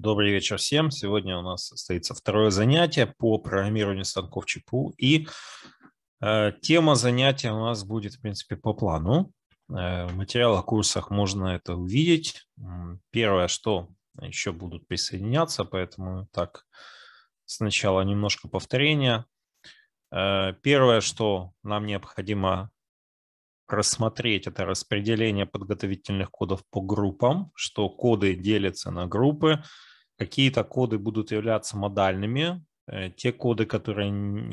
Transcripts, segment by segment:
Добрый вечер всем. Сегодня у нас состоится второе занятие по программированию станков ЧПУ. И э, тема занятия у нас будет, в принципе, по плану. Э, в материалах, курсах можно это увидеть. Первое, что еще будут присоединяться, поэтому так сначала немножко повторения. Э, первое, что нам необходимо рассмотреть это распределение подготовительных кодов по группам, что коды делятся на группы, какие-то коды будут являться модальными, э, те коды, которые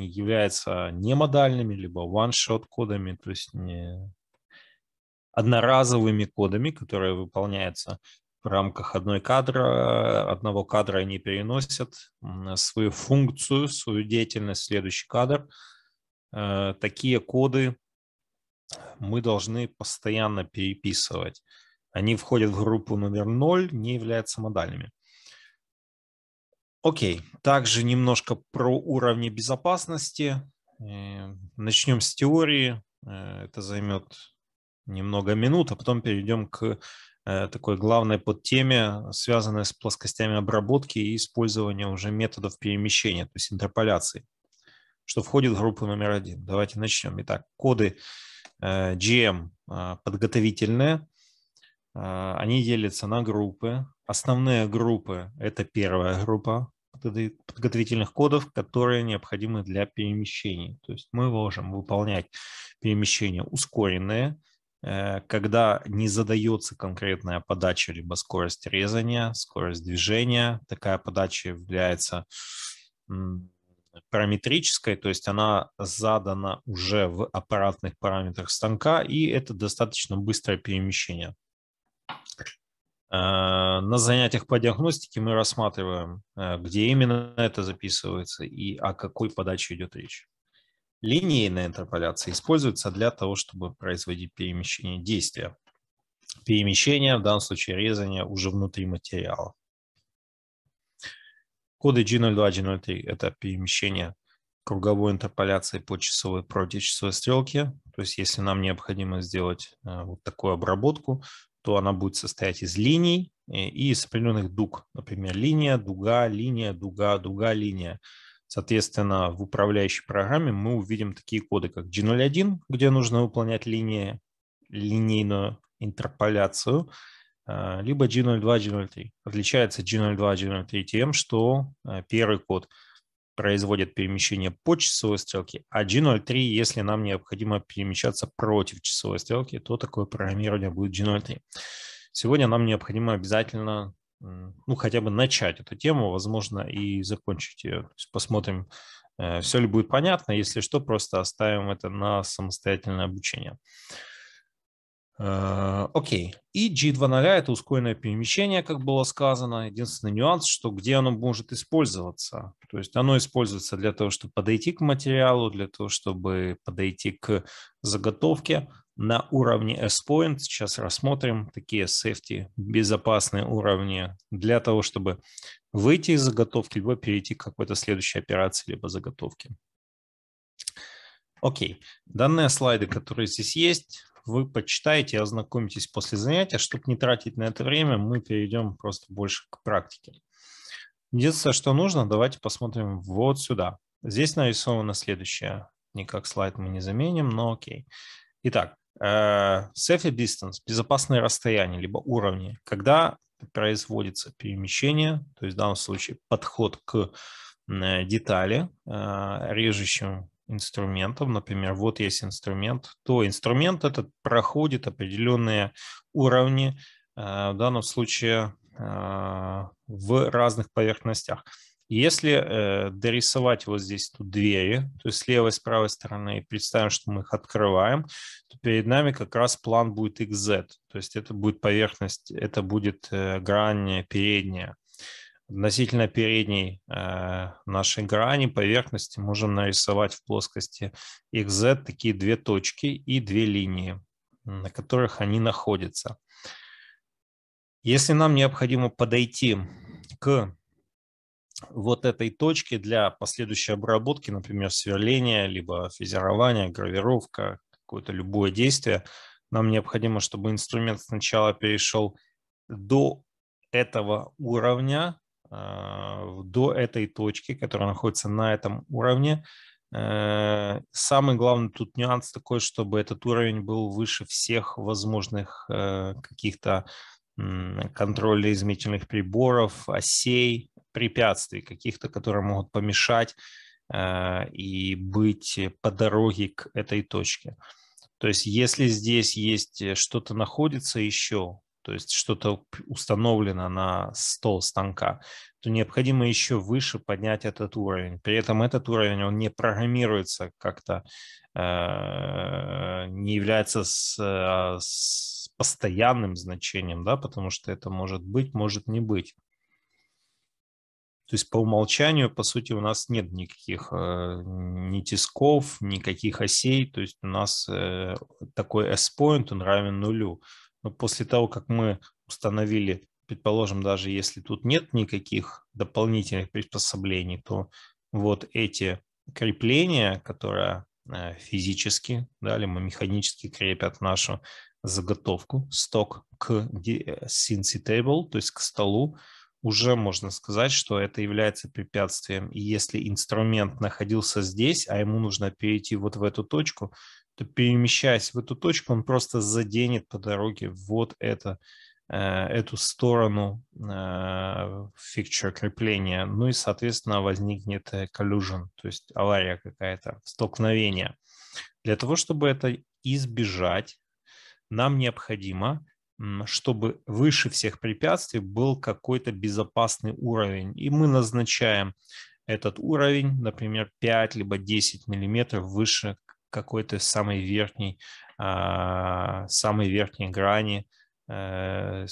являются немодальными, либо one-shot кодами, то есть не одноразовыми кодами, которые выполняются в рамках одной кадра, одного кадра они переносят свою функцию, свою деятельность в следующий кадр. Э, такие коды мы должны постоянно переписывать. Они входят в группу номер 0, не являются модальными. Окей, также немножко про уровни безопасности. Э, начнем с теории. Э, это займет немного минут, а потом перейдем к э, такой главной подтеме, связанной с плоскостями обработки и использованием уже методов перемещения, то есть интерполяции, что входит в группу номер один. Давайте начнем. Итак, коды Э, GM э, подготовительные, э, они делятся на группы. Основные группы – это первая группа подготовительных кодов, которые необходимы для перемещений. То есть мы можем выполнять перемещения ускоренные, когда не задается конкретная подача, либо скорость резания, скорость движения. Такая подача является параметрическая, то есть она задана уже в аппаратных параметрах станка, и это достаточно быстрое перемещение. Э, на занятиях по диагностике мы рассматриваем, э, где именно это записывается и о какой подаче идет речь. Линейная интерполяция используется для того, чтобы производить перемещение действия. Перемещение, в данном случае резание, уже внутри материала. Коды G02, G03 – это перемещение круговой интерполяции по часовой против часовой стрелке. То есть если нам необходимо сделать э, вот такую обработку, то она будет состоять из линий э, и из определенных дуг. Например, линия, дуга, линия, дуга, дуга, линия. Соответственно, в управляющей программе мы увидим такие коды, как G01, где нужно выполнять линии, линейную интерполяцию – а, либо G02, G03. Отличается G02, G03 тем, что а, первый код производит перемещение по часовой стрелке, а G03, если нам необходимо перемещаться против часовой стрелки, то такое программирование будет G03. Сегодня нам необходимо обязательно ну, хотя бы начать эту тему, возможно, и закончить ее. То есть посмотрим, э, все ли будет понятно. Если что, просто оставим это на самостоятельное обучение. А, окей. Okay. И G2.0 – это ускоренное перемещение, как было сказано. Единственный нюанс, что где оно может использоваться. То есть оно используется для того, чтобы подойти к материалу, для того, чтобы подойти к заготовке. На уровне S-Point сейчас рассмотрим такие safety, безопасные уровни для того, чтобы выйти из заготовки, либо перейти к какой-то следующей операции, либо заготовке. Окей. Okay. Данные слайды, которые здесь есть, вы почитаете, ознакомитесь после занятия. Чтобы не тратить на это время, мы перейдем просто больше к практике. Единственное, что нужно, давайте посмотрим вот сюда. Здесь нарисовано следующее. Никак слайд мы не заменим, но окей. Итак, э, safety distance, безопасное расстояние, либо уровни. Когда производится перемещение, то есть в данном случае подход к э, детали, э, режущим инструментом, например, вот есть инструмент, то инструмент этот проходит определенные уровни, э, в данном случае э, в разных поверхностях. Если э, дорисовать вот здесь тут двери, то есть с левой и с правой стороны, и представим, что мы их открываем, то перед нами как раз план будет XZ, то есть это будет поверхность, это будет грань передняя относительно передней э, нашей грани поверхности можем нарисовать в плоскости XZ такие две точки и две линии, на которых они находятся. Если нам необходимо подойти к вот этой точке для последующей обработки, например, сверления, либо физерование, гравировка, какое-то любое действие, нам необходимо, чтобы инструмент сначала перешел до этого уровня, а, до этой точки, которая находится на этом уровне. Э, самый главный тут нюанс такой, чтобы этот уровень был выше всех возможных э, каких-то контрольно измерительных приборов, осей, препятствий каких-то, которые могут помешать э, и быть по дороге к этой точке. То есть если здесь есть что-то находится еще, то есть что-то установлено на стол станка, то необходимо еще выше поднять этот уровень. При этом этот уровень, он не программируется как-то, э, не является с, а, с постоянным значением, да, потому что это может быть, может не быть. То есть по умолчанию, по сути, у нас нет никаких э, ни тисков, никаких осей. То есть у нас э, такой S-point, он равен нулю. Но после того, как мы установили, предположим, даже если тут нет никаких дополнительных приспособлений, то вот эти крепления, которые э, физически, да, либо механически крепят нашу заготовку, сток к CNC э, Table, то есть к столу, уже можно сказать, что это является препятствием. И если инструмент находился здесь, а ему нужно перейти вот в эту точку, перемещаясь в эту точку, он просто заденет по дороге вот это, э, эту сторону э, фикчер крепления. Ну и, соответственно, возникнет collision, э, то есть авария какая-то, столкновение. Для того, чтобы это избежать, нам необходимо чтобы выше всех препятствий был какой-то безопасный уровень. И мы назначаем этот уровень, например, 5 либо 10 миллиметров выше какой-то самой верхней, а, самой верхней грани, э,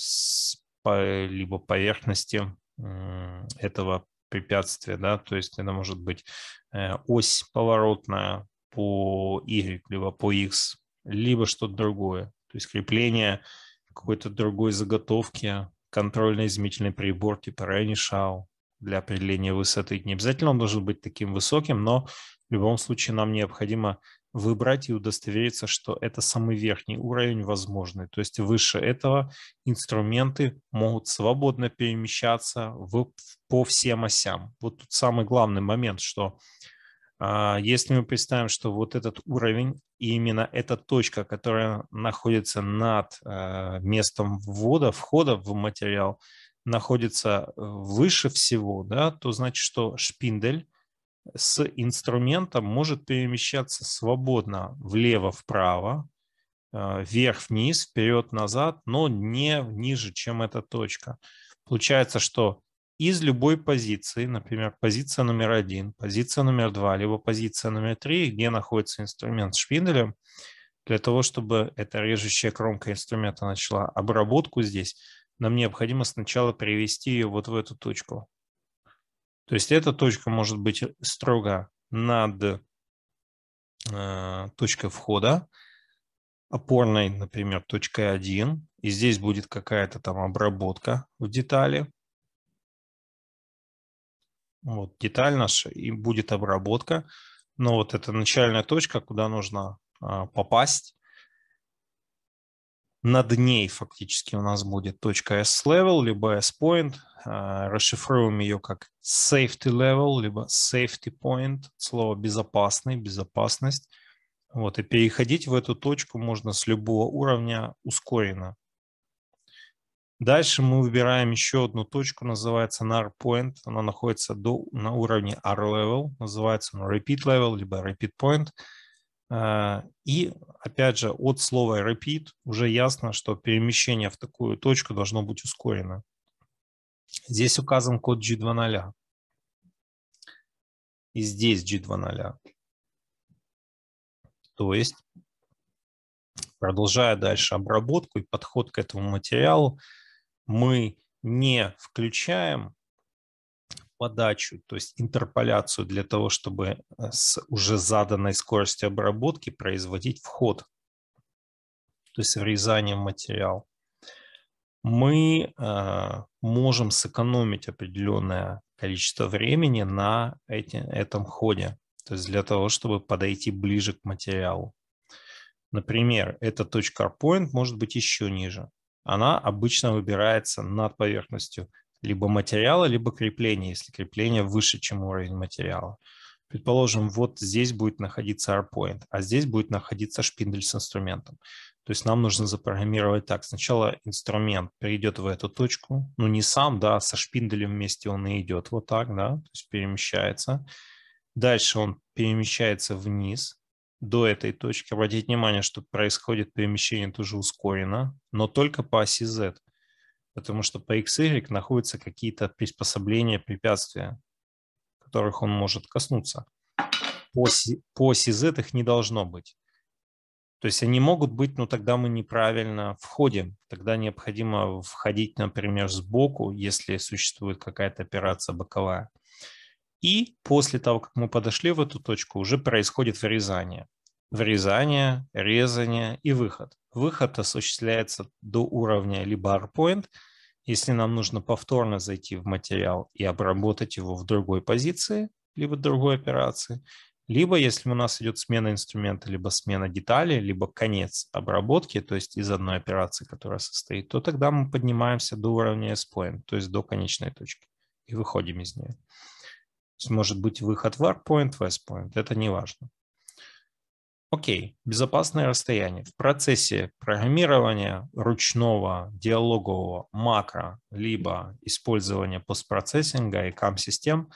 либо поверхности этого препятствия, да, то есть это может быть э, ось поворотная по Y, либо по X, либо что-то другое, то есть крепление какой-то другой заготовки, контрольно-измерительный прибор типа Renishal для определения высоты. Не обязательно он должен быть таким высоким, но в любом случае нам необходимо выбрать и удостовериться, что это самый верхний уровень возможный. То есть выше этого инструменты могут свободно перемещаться в, по всем осям. Вот тут самый главный момент, что а, если мы представим, что вот этот уровень и именно эта точка, которая находится над а, местом ввода, входа в материал, находится э, выше всего, да, то значит, что шпиндель с инструментом может перемещаться свободно влево-вправо, э, вверх-вниз, вперед-назад, но не ниже, чем эта точка. Получается, что из любой позиции, например, позиция номер один, позиция номер два, либо позиция номер три, где находится инструмент с шпинделем, для того, чтобы эта режущая кромка инструмента начала обработку здесь, нам необходимо сначала привести ее вот в эту точку. То есть эта точка может быть строго над э, точкой входа, опорной, например, точкой 1, и здесь будет какая-то там обработка в детали. Вот деталь наша, и будет обработка. Но вот эта начальная точка, куда нужно э, попасть, над ней фактически у нас будет точка .s-level, либо s-point. А, расшифруем ее как safety level, либо safety point. Слово безопасный, безопасность. Вот, и переходить в эту точку можно с любого уровня ускоренно. Дальше мы выбираем еще одну точку, называется NAR Point. Она находится до, на уровне R-Level, называется он Repeat Level, либо Repeat Point. А, и, опять же, от слова repeat уже ясно, что перемещение в такую точку должно быть ускорено. Здесь указан код G2.0. А. И здесь G2.0. А. То есть, продолжая дальше обработку и подход к этому материалу, мы не включаем подачу, то есть интерполяцию для того, чтобы э, с уже заданной скоростью обработки производить вход, то есть врезание в материал. Мы э, можем сэкономить определенное количество времени на этом ходе, то есть для того, чтобы подойти ближе к материалу. Например, эта точка point может быть еще ниже. Она обычно выбирается над поверхностью либо материала, либо крепления, если крепление выше, чем уровень материала. Предположим, вот здесь будет находиться R-point, а здесь будет находиться шпиндель с инструментом. То есть нам нужно запрограммировать так. Сначала инструмент перейдет в эту точку, ну не сам, да, а со шпинделем вместе он и идет вот так, да, то есть перемещается. Дальше он перемещается вниз до этой точки. Обратите внимание, что происходит перемещение тоже ускорено, но только по оси Z потому что по XY находятся какие-то приспособления, препятствия, которых он может коснуться. По, по оси Z их не должно быть. То есть они могут быть, но тогда мы неправильно входим. Тогда необходимо входить, например, сбоку, если существует какая-то операция боковая. И после того, как мы подошли в эту точку, уже происходит вырезание врезание, резание и выход. Выход осуществляется до уровня либо hardpoint, если нам нужно повторно зайти в материал и обработать его в другой позиции, либо другой операции, либо если у нас идет смена инструмента, либо смена детали, либо конец обработки, то есть из одной операции, которая состоит, то тогда мы поднимаемся до уровня S-point, то есть до конечной точки, и выходим из нее. То есть может быть выход в R-point, в S-point, это не важно. Окей, безопасное расстояние. В процессе программирования ручного, диалогового, макро, либо использования постпроцессинга и CAM-систем,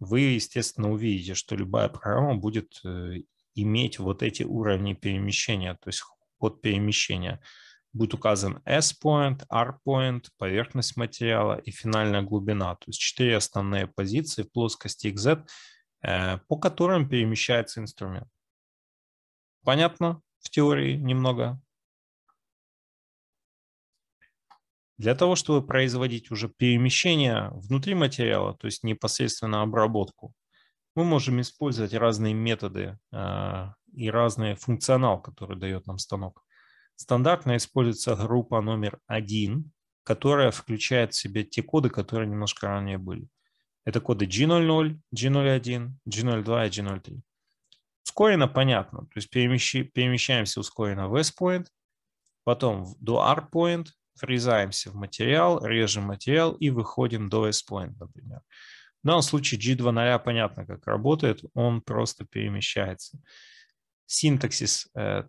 вы, естественно, увидите, что любая программа будет э, иметь вот эти уровни перемещения, то есть ход перемещения. Будет указан S-point, R-point, поверхность материала и финальная глубина, то есть четыре основные позиции в плоскости XZ, э, по которым перемещается инструмент понятно в теории немного. Для того, чтобы производить уже перемещение внутри материала, то есть непосредственно обработку, мы можем использовать разные методы а, и разный функционал, который дает нам станок. Стандартно используется группа номер один, которая включает в себя те коды, которые немножко ранее были. Это коды G00, G01, G02 и G03. С понятно, то есть перемещи, перемещаемся ускоренно в S-point, потом до R-point, врезаемся в материал, режем материал и выходим до S-point, например. В данном случае G2.0 понятно, как работает, он просто перемещается. Синтаксис, э,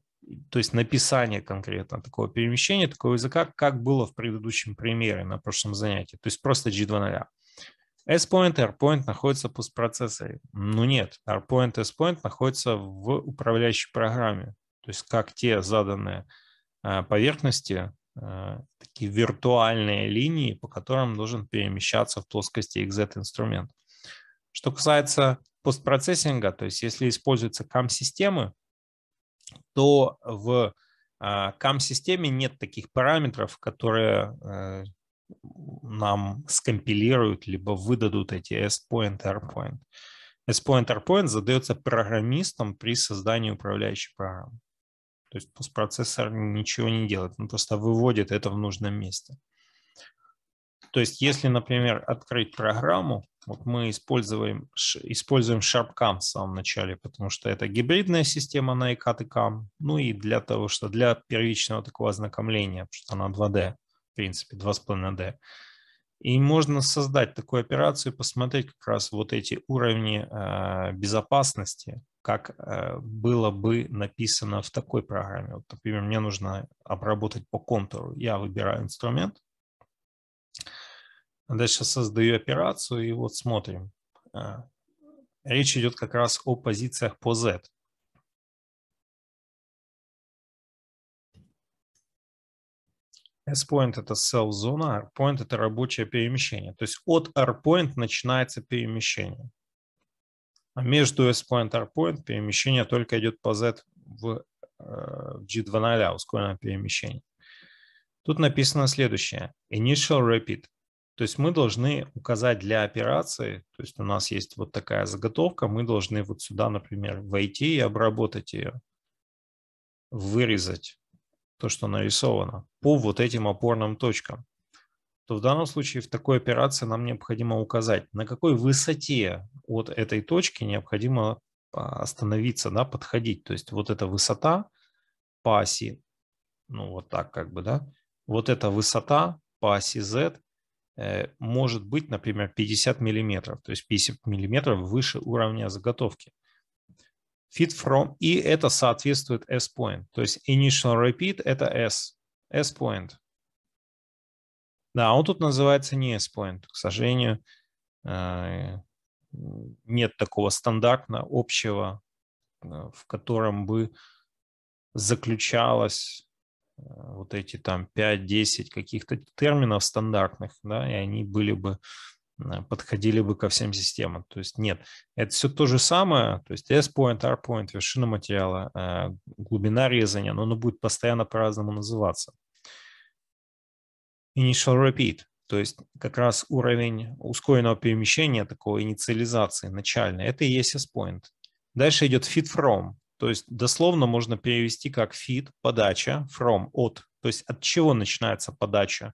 то есть написание конкретно такого перемещения, такого языка, как было в предыдущем примере на прошлом занятии, то есть просто G2.0. S-point и R-point находятся в постпроцессоре. Ну нет, R-point и S-point находятся в управляющей программе. То есть как те заданные а, поверхности, а, такие виртуальные линии, по которым должен перемещаться в плоскости XZ инструмент. Что касается постпроцессинга, то есть если используются CAM-системы, то в CAM-системе а, нет таких параметров, которые нам скомпилируют, либо выдадут эти S-point, R-point. S-point, R-point задается программистом при создании управляющей программы. То есть постпроцессор ничего не делает, он просто выводит это в нужном месте. То есть если, например, открыть программу, вот мы используем, используем SharpCam в самом начале, потому что это гибридная система на ICAT и CAM, ну и для того, что для первичного такого ознакомления, потому что она 2D принципе, 2,5D. И можно создать такую операцию, посмотреть как раз вот эти уровни э, безопасности, как э, было бы написано в такой программе. Вот, например, мне нужно обработать по контуру. Я выбираю инструмент, дальше создаю операцию и вот смотрим. А, речь идет как раз о позициях по Z. S-point – это self-зона, R-point – это рабочее перемещение. То есть от R-point начинается перемещение. А между S-point и R-point перемещение только идет по Z в, э, G2.0, ускоренное перемещение. Тут написано следующее. Initial repeat. То есть мы должны указать для операции, то есть у нас есть вот такая заготовка, мы должны вот сюда, например, войти и обработать ее, вырезать то, что нарисовано, по вот этим опорным точкам, то в данном случае в такой операции нам необходимо указать, на какой высоте от этой точки необходимо а, остановиться, да, подходить. То есть вот эта высота по оси, ну вот так как бы, да, вот эта высота по оси Z может быть, например, 50 миллиметров, то есть 50 миллиметров выше уровня заготовки. Fit from, и это соответствует S-point. То есть initial repeat – это S, S-point. Да, он тут называется не S-point. К сожалению, э, нет такого стандартно общего, э, в котором бы заключалось э, вот эти там 5-10 каких-то терминов стандартных, да, и они были бы Э, подходили бы ко всем системам. То есть нет, это все то же самое, то есть S-point, R-point, вершина материала, э, глубина резания, но оно будет постоянно по-разному называться. Initial repeat, то есть как раз уровень ускоренного перемещения, такого инициализации начальной, это и есть S-point. Дальше идет fit from, то есть дословно можно перевести как fit, подача, from, от, то есть от чего начинается подача.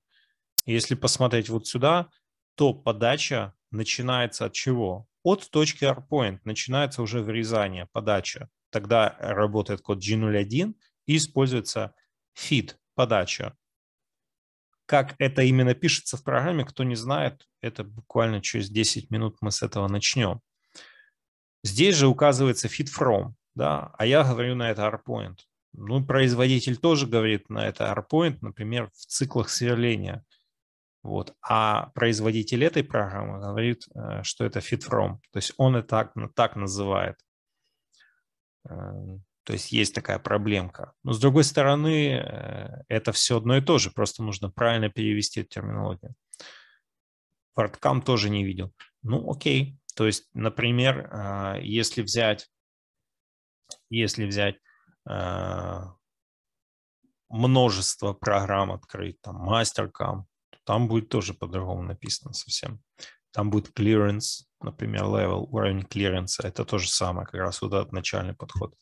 Если посмотреть вот сюда – то подача начинается от чего? От точки ARPoint начинается уже врезание, подача. Тогда работает код G01 и используется feed, подача. Как это именно пишется в программе, кто не знает, это буквально через 10 минут мы с этого начнем. Здесь же указывается feed from, да, а я говорю на это ARPoint. Ну, производитель тоже говорит на это ARPoint, например, в циклах сверления. Вот. А производитель этой программы говорит, э, что это fit from. То есть он это так, так называет. Эм, то есть есть такая проблемка. Но с другой стороны, э, это все одно и то же, просто нужно правильно перевести терминологию. WordCamp тоже не видел. Ну, окей. То есть, например, э, если взять, если взять множество программ открыть, там, MasterCamp, там будет тоже по-другому написано совсем. Там будет clearance, например, level, уровень clearance, Это то же самое, как раз вот этот начальный подход.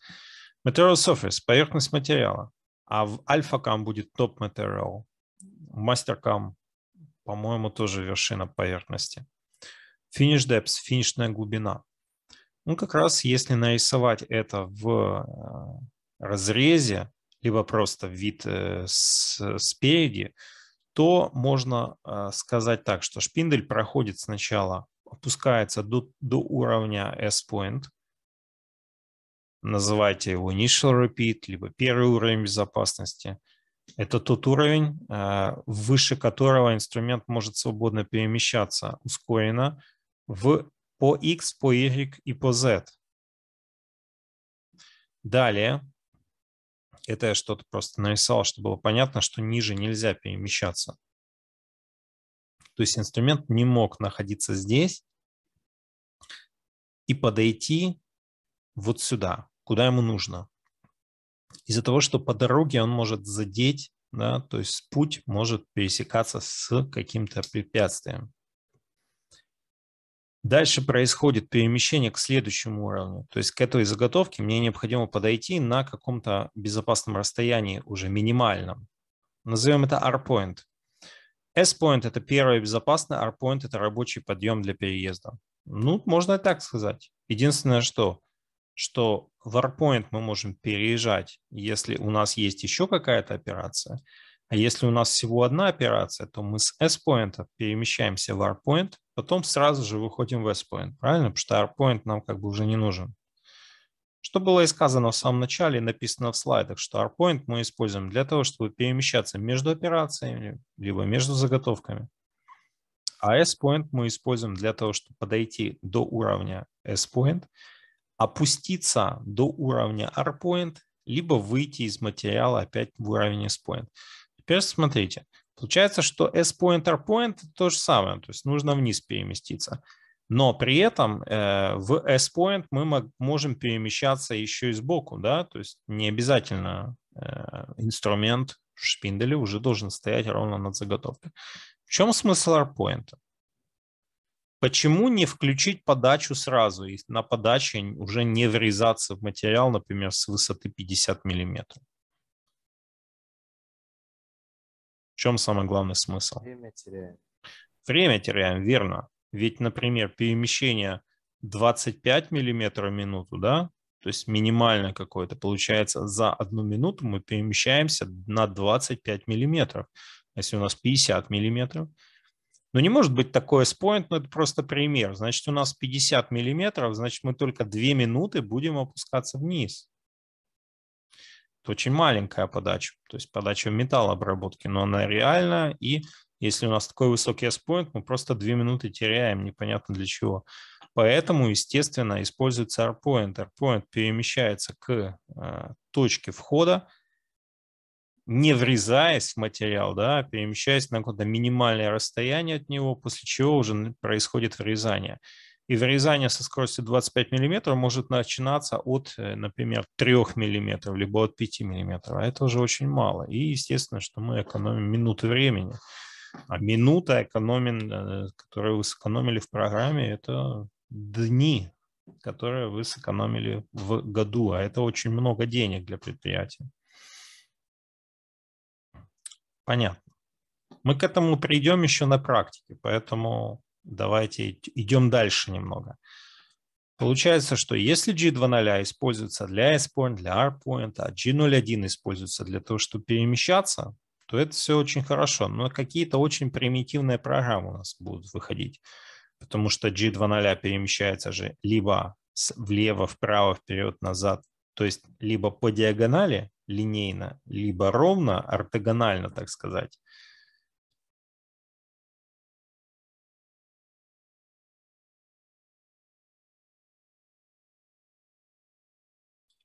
Material surface, поверхность материала. А в альфа-кам будет top material. В мастер-кам, по-моему, тоже вершина поверхности. Finish depth, финишная глубина. Ну, как раз если нарисовать это в э, разрезе, либо просто вид э, э, спереди, то можно э, сказать так, что шпиндель проходит сначала, опускается до, до уровня S-point, называйте его initial repeat, либо первый уровень безопасности. Это тот уровень, э, выше которого инструмент может свободно перемещаться ускоренно в, по X, по Y и по Z. Далее это я что-то просто нарисовал, чтобы было понятно, что ниже нельзя перемещаться. То есть инструмент не мог находиться здесь и подойти вот сюда, куда ему нужно. Из-за того, что по дороге он может задеть, да, то есть путь может пересекаться с каким-то препятствием. Дальше происходит перемещение к следующему уровню. То есть к этой заготовке мне необходимо подойти на каком-то безопасном расстоянии, уже минимальном. Назовем это R-point. S-point – это первое безопасное, R-point – это рабочий подъем для переезда. Ну, можно и так сказать. Единственное, что, что в R-point мы можем переезжать, если у нас есть еще какая-то операция. А если у нас всего одна операция, то мы с S-point перемещаемся в R-point – потом сразу же выходим в S-Point, правильно? Потому что R-Point нам как бы уже не нужен. Что было и сказано в самом начале написано в слайдах, что R-Point мы используем для того, чтобы перемещаться между операциями, либо между заготовками. А S-Point мы используем для того, чтобы подойти до уровня S-Point, опуститься до уровня R-Point, либо выйти из материала опять в уровень S-Point. Теперь смотрите, Получается, что S-pointer point – то же самое, то есть нужно вниз переместиться. Но при этом э, в S-point мы можем перемещаться еще и сбоку, да, то есть не обязательно э, инструмент в шпинделе уже должен стоять ровно над заготовкой. В чем смысл R-point? Почему не включить подачу сразу и на подаче уже не врезаться в материал, например, с высоты 50 миллиметров? чем самый главный смысл? Время теряем. Время теряем, верно. Ведь, например, перемещение 25 миллиметров в минуту, да, то есть минимальное какое-то, получается, за одну минуту мы перемещаемся на 25 миллиметров, если у нас 50 миллиметров. Но не может быть такой споинт, но это просто пример. Значит, у нас 50 миллиметров, значит, мы только 2 минуты будем опускаться вниз. Это очень маленькая подача, то есть подача в металлообработке, но она реальна, и если у нас такой высокий аспоинт, мы просто две минуты теряем, непонятно для чего. Поэтому, естественно, используется ARPoint. ARPoint перемещается к э, точке входа, не врезаясь в материал, да, а перемещаясь на какое-то минимальное расстояние от него, после чего уже происходит врезание. И вырезание со скоростью 25 мм может начинаться от, э, например, 3 мм, либо от 5 мм. А это уже очень мало. И, естественно, что мы экономим минуты времени. А минута, экономен, э, которую вы сэкономили в программе, это дни, которые вы сэкономили в году. А это очень много денег для предприятия. Понятно. Мы к этому придем еще на практике, поэтому Давайте идем дальше немного. Получается, что если G2.0 а используется для S-point, для R-point, а G01 используется для того, чтобы перемещаться, то это все очень хорошо. Но какие-то очень примитивные программы у нас будут выходить, потому что G2.0 а перемещается же либо влево, вправо, вперед, назад, то есть либо по диагонали линейно, либо ровно, ортогонально, так сказать.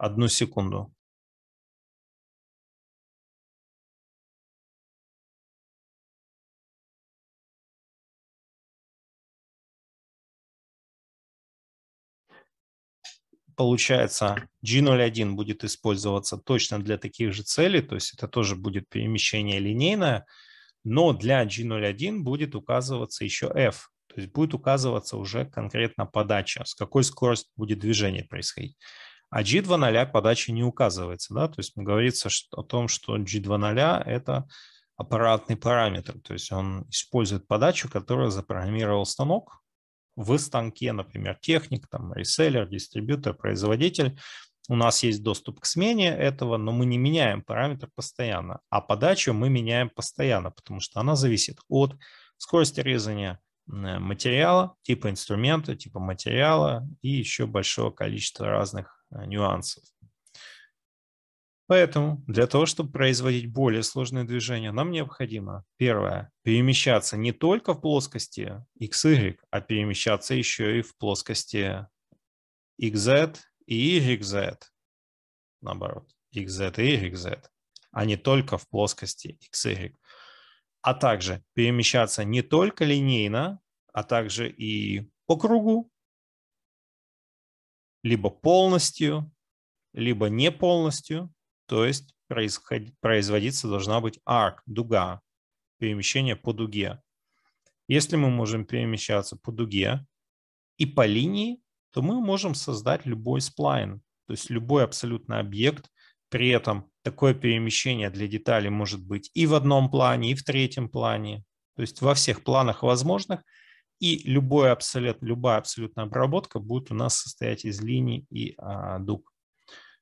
одну секунду. получается, G01 будет использоваться точно для таких же целей, то есть это тоже будет перемещение линейное, но для G01 будет указываться еще F, то есть будет указываться уже конкретно подача, с какой скоростью будет движение происходить. А G2.0 подачи не указывается, да, то есть говорится о том, что G2.0 это аппаратный параметр, то есть он использует подачу, которую запрограммировал станок в станке, например, техник, там, реселлер, дистрибьютор, производитель. У нас есть доступ к смене этого, но мы не меняем параметр постоянно, а подачу мы меняем постоянно, потому что она зависит от скорости резания э, материала, типа инструмента, типа материала и еще большого количества разных Э, нюансов. Поэтому для того, чтобы производить более сложные движения, нам необходимо, первое, перемещаться не только в плоскости XY, а перемещаться еще и в плоскости XZ и YZ. Наоборот, XZ и YZ, а не только в плоскости XY. А также перемещаться не только линейно, а также и по кругу, либо полностью, либо не полностью, то есть производиться должна быть арк, дуга, перемещение по дуге. Если мы можем перемещаться по дуге и по линии, то мы можем создать любой сплайн, то есть любой абсолютно объект. При этом такое перемещение для деталей может быть и в одном плане, и в третьем плане, то есть во всех планах возможных – и любой абсолют, любая абсолютная обработка будет у нас состоять из линий и а, дуг.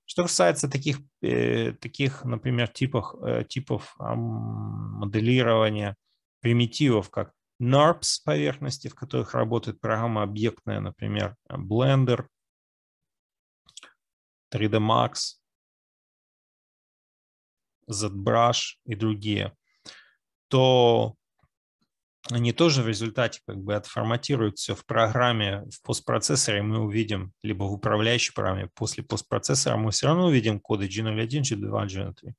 Что касается таких, э, таких например, типов, э, типов э, моделирования примитивов, как NURBS поверхности, в которых работает программа объектная, например, Blender, 3D Max, ZBrush и другие, то они тоже в результате как бы отформатируют все в программе, в постпроцессоре, мы увидим, либо в управляющей программе после постпроцессора, мы все равно увидим коды G01, G2, G03.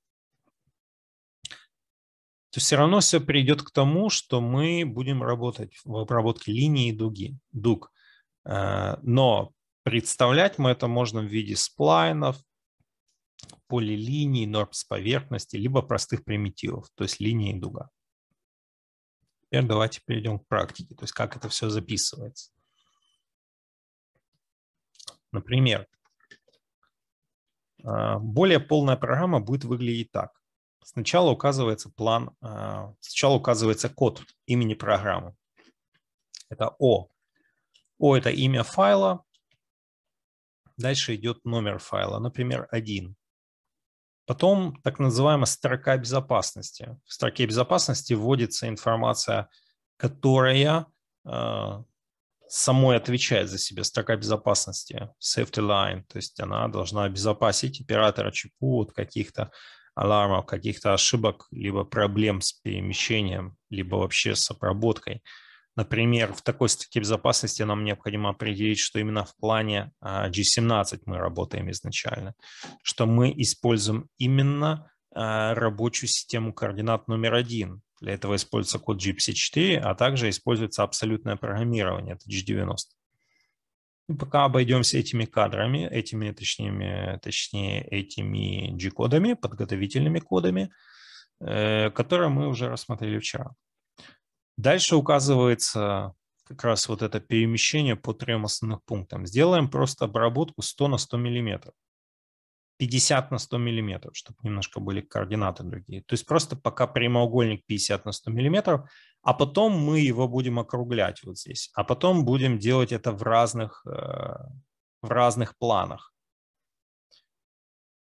То все равно все придет к тому, что мы будем работать в обработке линии и дуги, дуг. Э, но представлять мы это можно в виде сплайнов, полилиний, норм с поверхности, либо простых примитивов, то есть линии и дуга. Теперь давайте перейдем к практике, то есть как это все записывается. Например, а, более полная программа будет выглядеть так. Сначала указывается план, а, сначала указывается код имени программы. Это О. О – это имя файла. Дальше идет номер файла, например, 1. Потом так называемая строка безопасности. В строке безопасности вводится информация, которая э, самой отвечает за себя. Строка безопасности, safety line, то есть она должна обезопасить оператора ЧПУ от каких-то алармов, каких-то ошибок, либо проблем с перемещением, либо вообще с обработкой. Например, в такой статье безопасности нам необходимо определить, что именно в плане а, G17 мы работаем изначально, что мы используем именно а, рабочую систему координат номер один. Для этого используется код GPC4, а также используется абсолютное программирование, это G90. И пока обойдемся этими кадрами, этими, точнее, точнее этими G-кодами, подготовительными кодами, э, которые мы уже рассмотрели вчера. Дальше указывается как раз вот это перемещение по трем основным пунктам. Сделаем просто обработку 100 на 100 миллиметров. 50 на 100 миллиметров, чтобы немножко были координаты другие. То есть просто пока прямоугольник 50 на 100 миллиметров, а потом мы его будем округлять вот здесь. А потом будем делать это в разных, э, в разных планах.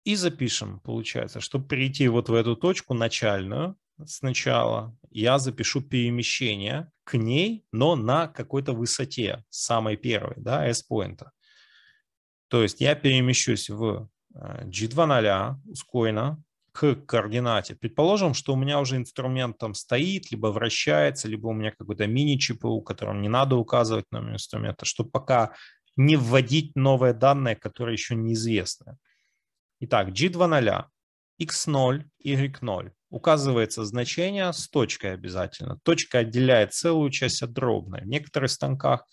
И запишем, получается, чтобы прийти вот в эту точку начальную, сначала, я запишу перемещение к ней, но на какой-то высоте, самой первой, да, S-поинта. То есть я перемещусь в э, G2.0 ускоренно к координате. Предположим, что у меня уже инструмент там стоит, либо вращается, либо у меня какой-то мини-ЧПУ, которым не надо указывать номер инструмента, чтобы пока не вводить новые данные, которые еще неизвестны. Итак, G2.0, X0, Y0 указывается значение с точкой обязательно. Точка отделяет целую часть от дробной. В некоторых станках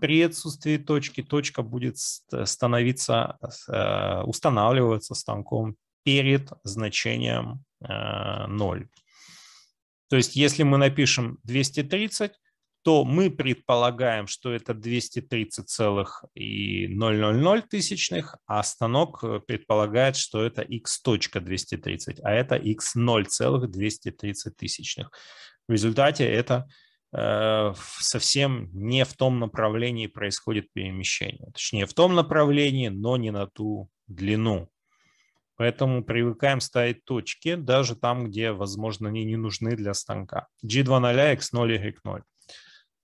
при отсутствии точки точка будет становиться, э, устанавливаться станком перед значением 0. Э, То есть если мы напишем 230, то мы предполагаем, что это 230,000 тысячных, а станок э, предполагает, что это x.230, а это x0,230 тысячных. В результате это э, совсем не в том направлении происходит перемещение. Точнее, в том направлении, но не на ту длину. Поэтому привыкаем ставить точки даже там, где, возможно, они не нужны для станка. G2 0, X0, Y0.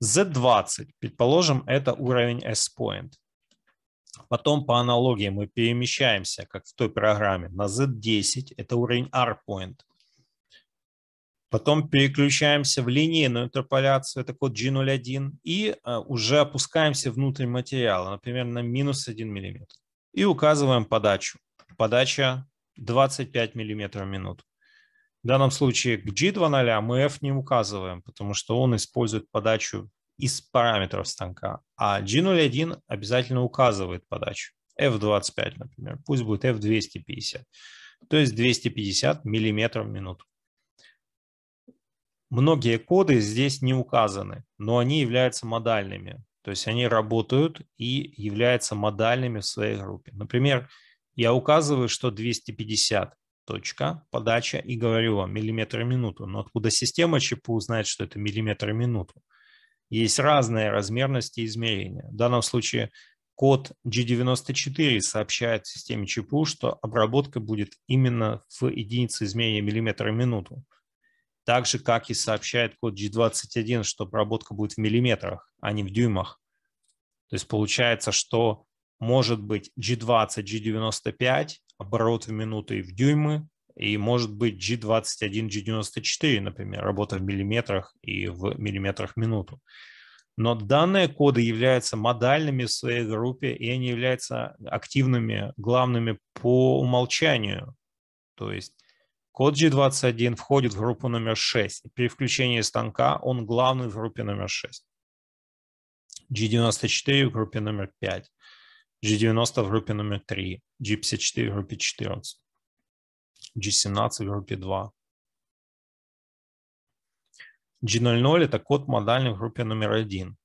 Z20, предположим, это уровень S-Point. Потом по аналогии мы перемещаемся, как в той программе, на Z10, это уровень R-Point. Потом переключаемся в линейную интерполяцию, это код G01, и э, уже опускаемся внутрь материала, например, на минус 1 мм. И указываем подачу. Подача 25 мм в минуту. В данном случае к G2.0 мы F не указываем, потому что он использует подачу из параметров станка, а G01 обязательно указывает подачу. F25, например, пусть будет F250, то есть 250 миллиметров в минуту. Многие коды здесь не указаны, но они являются модальными, то есть они работают и являются модальными в своей группе. Например, я указываю, что 250, точка, подача, и говорю вам, миллиметр в минуту. Но откуда система ЧПУ знает, что это миллиметр в минуту? Есть разные размерности измерения. В данном случае код G94 сообщает системе ЧПУ, что обработка будет именно в единице измерения миллиметра в минуту. Так же, как и сообщает код G21, что обработка будет в миллиметрах, а не в дюймах. То есть получается, что может быть G20, G95, оборот в минуты и в дюймы, и может быть G21, G94, например, работа в миллиметрах и в миллиметрах в минуту. Но данные коды являются модальными в своей группе, и они являются активными, главными по умолчанию. То есть код G21 входит в группу номер 6. При включении станка он главный в группе номер 6. G94 в группе номер 5. G90 в группе номер 3, G54 в группе 14, G17 в группе 2. G00 – это код модальный в группе номер один.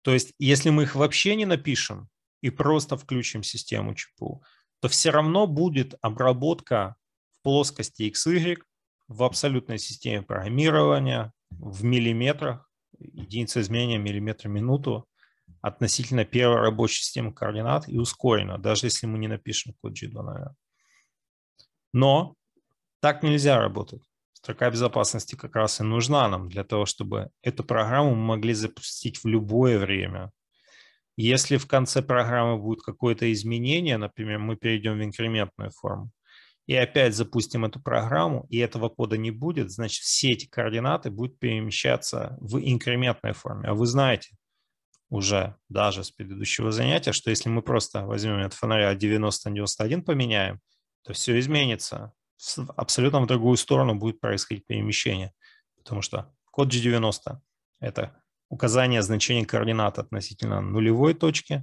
То есть, если мы их вообще не напишем и просто включим систему ЧПУ, то все равно будет обработка в плоскости XY, в абсолютной системе программирования, в миллиметрах, единица изменения миллиметра в минуту, относительно первой рабочей системы координат и ускорено, даже если мы не напишем код g Но так нельзя работать. Строка безопасности как раз и нужна нам для того, чтобы эту программу мы могли запустить в любое время. Если в конце программы будет какое-то изменение, например, мы перейдем в инкрементную форму, и опять запустим эту программу, и этого кода не будет, значит, все эти координаты будут перемещаться в инкрементной форме. А вы знаете, уже даже с предыдущего занятия, что если мы просто возьмем от фонаря 90 на 91 поменяем, то все изменится. Абсолютно в другую сторону будет происходить перемещение, потому что код G90 – это указание значения координат относительно нулевой точки